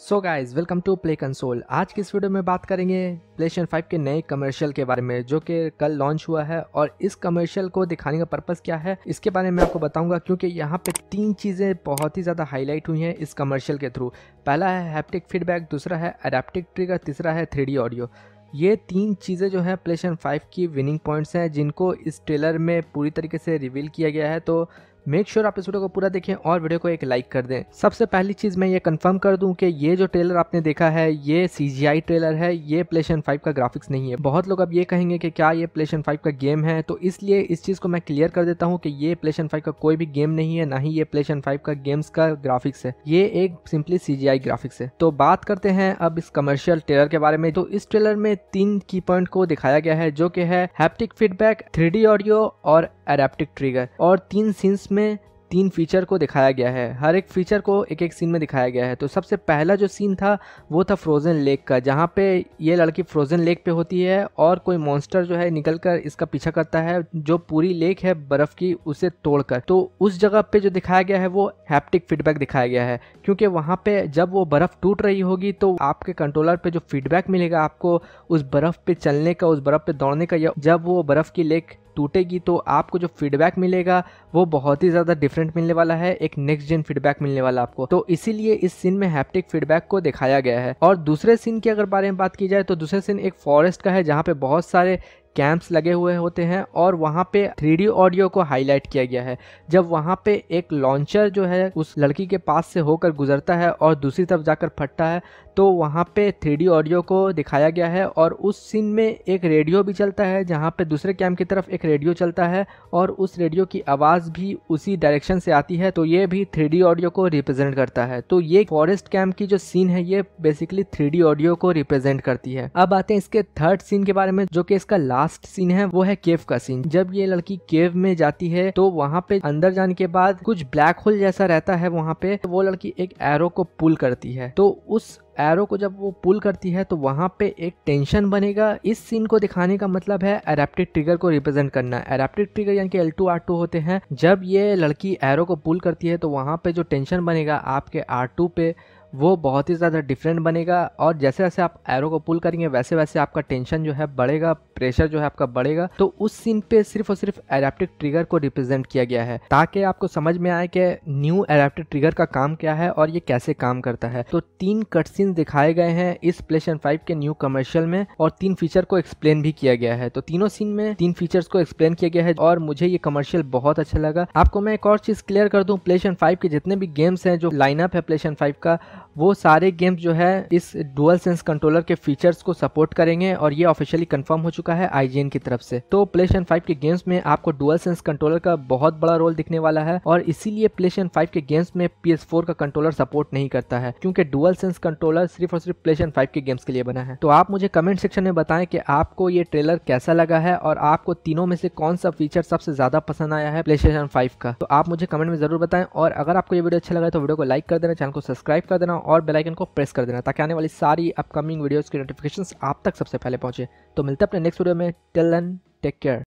so guys welcome to play console आज की इस वीडियो में बात करेंगे प्लेशन 5 के नए कमर्शियल के बारे में जो कि कल लॉन्च हुआ है और इस कमर्शियल को दिखाने का पर्पज़ क्या है इसके बारे में आपको बताऊंगा क्योंकि यहाँ पे तीन चीज़ें बहुत ही ज़्यादा हाईलाइट हुई हैं इस कमर्शियल के थ्रू पहला है हैप्टिक फीडबैक दूसरा है अडेप्टिक ट्रिगर तीसरा है थ्री ऑडियो ये तीन चीज़ें जो हैं प्लेशन 5 की विनिंग पॉइंट्स हैं जिनको इस ट्रेलर में पूरी तरीके से रिवील किया गया है तो मेक श्योर आप इस वीडियो को पूरा देखें और वीडियो को एक लाइक कर दें सबसे पहली चीज मैं ये कंफर्म कर दूं कि ये जो ट्रेलर आपने देखा है ये सीजीआई ट्रेलर है ये प्लेशन फाइव का ग्राफिक्स नहीं है बहुत लोग अब ये कहेंगे कि क्या ये प्लेशन फाइव का गेम है तो इसलिए इस चीज को मैं क्लियर कर देता हूँ कि ये प्लेशन फाइव का कोई भी गेम नहीं है ना ही ये प्लेशन फाइव का गेम्स का ग्राफिक्स है ये एक सिंपली सीजीआई ग्राफिक्स है तो बात करते हैं अब इस कमर्शियल ट्रेलर के बारे में तो इस ट्रेलर में तीन की पॉइंट को दिखाया गया है जो कि हैप्टिक फीडबैक थ्री ऑडियो और एडेप्टिक ट्रिगर और तीन सीन्स में तीन फीचर को दिखाया गया है हर एक फीचर को एक एक सीन में दिखाया गया है तो सबसे पहला जो सीन था वो था फ्रोज़न लेक का जहाँ पे ये लड़की फ्रोज़न लेक पे होती है और कोई मॉन्स्टर जो है निकल कर इसका पीछा करता है जो पूरी लेक है बर्फ़ की उसे तोड़कर तो उस जगह पे जो दिखाया गया है वो हैप्टिक फीडबैक दिखाया गया है क्योंकि वहाँ पे जब वो बर्फ़ टूट रही होगी तो आपके कंट्रोलर पे जो फीडबैक मिलेगा आपको उस बर्फ़ पे चलने का उस बर्फ़ पे दौड़ने का या जब वो बर्फ़ की लेक टूटेगी तो आपको जो फीडबैक मिलेगा वो बहुत ही ज़्यादा डिफरेंट मिलने वाला है एक नेक्स्ट जेन फीडबैक मिलने वाला आपको तो इसीलिए इस सीन में हैप्टिक फीडबैक को दिखाया गया है और दूसरे सीन की अगर बारे में बात की जाए तो दूसरे सीन एक फॉरेस्ट का है जहाँ पे बहुत सारे कैंप्स लगे हुए होते हैं और वहाँ पे थ्री ऑडियो को हाईलाइट किया गया है जब वहाँ पे एक लॉन्चर जो है उस लड़की के पास से होकर गुजरता है और दूसरी तरफ जाकर फटता है तो वहाँ पे थ्री ऑडियो को दिखाया गया है और उस सीन में एक रेडियो भी चलता है जहाँ पे दूसरे कैम्प की तरफ एक रेडियो चलता है और उस रेडियो की आवाज़ भी उसी डायरेक्शन से आती है तो ये भी थ्री ऑडियो को रिप्रेजेंट करता है तो ये फॉरेस्ट कैम्प की जो सीन है ये बेसिकली थ्री ऑडियो को रिप्रेजेंट करती है अब आते हैं इसके थर्ड सीन के बारे में जो कि इसका लास्ट लास्ट सीन है वो है केव का सीन जब ये लड़की केव में जाती है तो वहाँ पे अंदर जाने के बाद कुछ ब्लैक होल जैसा रहता है वहाँ पे तो वो लड़की एक एरो को पुल करती है तो उस एरो को जब वो पुल करती है तो वहाँ पे एक टेंशन बनेगा इस सीन को दिखाने का मतलब है एडेप्टिव ट्रिगर को रिप्रेजेंट करना एडेप्टिव ट्रिगर यानी कि एल टू आर टू होते हैं जब ये लड़की एरो को पुल करती है तो वहाँ पे जो टेंशन बनेगा आपके आर टू पे वो बहुत ही ज़्यादा डिफरेंट बनेगा और जैसे जैसे आप एरो को पुल करेंगे वैसे वैसे आपका टेंशन जो है बढ़ेगा प्रेशर जो है आपका बढ़ेगा तो उस सीन पे सिर्फ और सिर्फ एडेप्टिक ट्रिगर को रिप्रेजेंट किया गया है ताकि आपको समझ में आए कि न्यू एडेप्टिक ट्रिगर का काम क्या है और ये कैसे काम करता है तो तीन कट सीन दिखाए गए हैं इस प्लेशन फाइव के न्यू कमर्शियल में और तीन फीचर को एक्सप्लेन भी किया गया है तो तीनों सीन में तीन फीचर्स को एक्सप्लेन किया गया है और मुझे ये कमर्शियल बहुत अच्छा लगा आपको मैं एक और चीज़ क्लियर कर दूँ प्लेशन फाइव के जितने भी गेम्स हैं जो लाइनअप है प्लेशन फाइव का वो सारे गेम्स जो है इस डुअल सेंस कंट्रोलर के फीचर्स को सपोर्ट करेंगे और ये ऑफिशियली कंफर्म हो चुका है आईजीएन की तरफ से तो प्ले स्टेशन फाइव के गेम्स में आपको डुअल सेंस कंट्रोलर का बहुत बड़ा रोल दिखने वाला है और इसीलिए प्ले स्टेशन फाइव के गेम्स में पी का कंट्रोलर सपोर्ट नहीं करता है क्योंकि डुअल सेंस कंट्रोलर सिर्फ और सिर्फ प्ले स्टेशन फाइव के गेम्स के लिए बना है तो आप मुझे कमेंट सेक्शन में बताएं कि आपको ये ट्रेलर कैसा लगा है और आपको तीनों में से कौन सा फीचर सबसे ज्यादा पसंद आया है प्ले स्टेशन फाइव का तो आप मुझे कमेंट में जरूर बताएं और अगर आपको ये वीडियो अच्छा लगा तो वीडियो को लाइक कर देना चैनल को सब्सक्राइब कर देना और बेल आइकन को प्रेस कर देना ताकि आने वाली सारी अपकमिंग वीडियोस की नोटिफिकेशंस आप तक सबसे पहले पहुंचे तो मिलते हैं अपने नेक्स्ट वीडियो में टिल देन टेक केयर